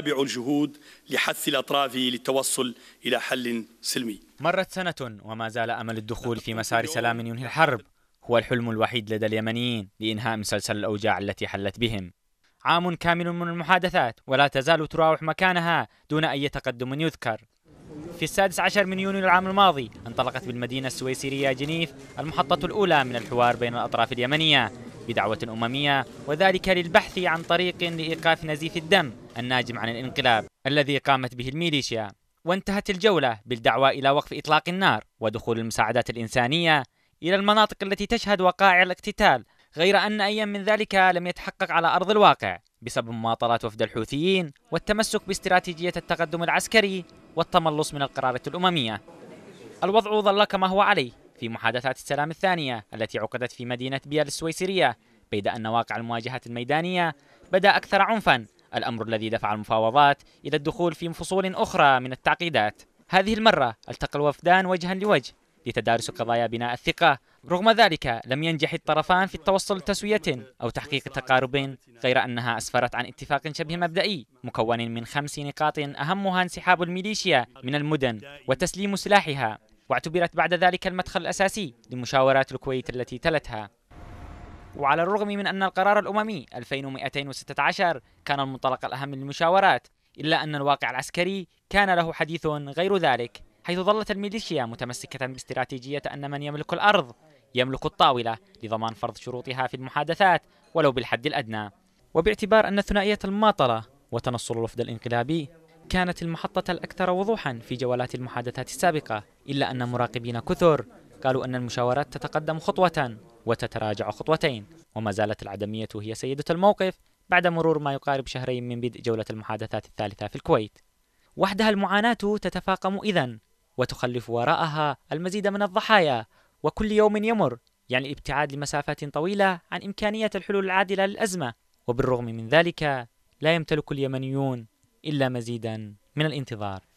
تتبع الجهود لحث الأطراف للتوصل إلى حل سلمي مرت سنة وما زال أمل الدخول في مسار سلام ينهي الحرب هو الحلم الوحيد لدى اليمنيين لإنهاء مسلسل الأوجاع التي حلت بهم عام كامل من المحادثات ولا تزال تراوح مكانها دون أي تقدم يذكر في السادس عشر من يونيو العام الماضي انطلقت بالمدينة السويسرية جنيف المحطة الأولى من الحوار بين الأطراف اليمنية بدعوة أممية وذلك للبحث عن طريق لإيقاف نزيف الدم الناجم عن الانقلاب الذي قامت به الميليشيا وانتهت الجولة بالدعوة إلى وقف إطلاق النار ودخول المساعدات الإنسانية إلى المناطق التي تشهد وقائع الاقتتال غير أن أيا من ذلك لم يتحقق على أرض الواقع بسبب مماطلات وفد الحوثيين والتمسك باستراتيجية التقدم العسكري والتملص من القرارات الأممية الوضع ظل كما هو عليه في محادثات السلام الثانية التي عقدت في مدينة بيال السويسرية بيد أن واقع المواجهات الميدانية بدأ أكثر عنفا الأمر الذي دفع المفاوضات إلى الدخول في فصول أخرى من التعقيدات هذه المرة التقى الوفدان وجها لوجه لتدارس قضايا بناء الثقة رغم ذلك لم ينجح الطرفان في التوصل لتسوية أو تحقيق تقارب غير أنها أسفرت عن اتفاق شبه مبدئي مكون من خمس نقاط أهمها انسحاب الميليشيا من المدن وتسليم سلاحها واعتبرت بعد ذلك المدخل الأساسي لمشاورات الكويت التي تلتها وعلى الرغم من أن القرار الأممي 2216 كان المنطلق الأهم للمشاورات إلا أن الواقع العسكري كان له حديث غير ذلك حيث ظلت الميليشيا متمسكة باستراتيجية أن من يملك الأرض يملك الطاولة لضمان فرض شروطها في المحادثات ولو بالحد الأدنى وباعتبار أن ثنائية المماطلة وتنصل الوفد الانقلابي كانت المحطة الأكثر وضوحا في جولات المحادثات السابقة إلا أن مراقبين كثر قالوا أن المشاورات تتقدم خطوة وتتراجع خطوتين وما زالت العدمية هي سيدة الموقف بعد مرور ما يقارب شهرين من بدء جولة المحادثات الثالثة في الكويت وحدها المعاناة تتفاقم إذا وتخلف وراءها المزيد من الضحايا وكل يوم يمر يعني الابتعاد لمسافات طويلة عن إمكانية الحلول العادلة للأزمة وبالرغم من ذلك لا يمتلك اليمنيون إلا مزيدا من الانتظار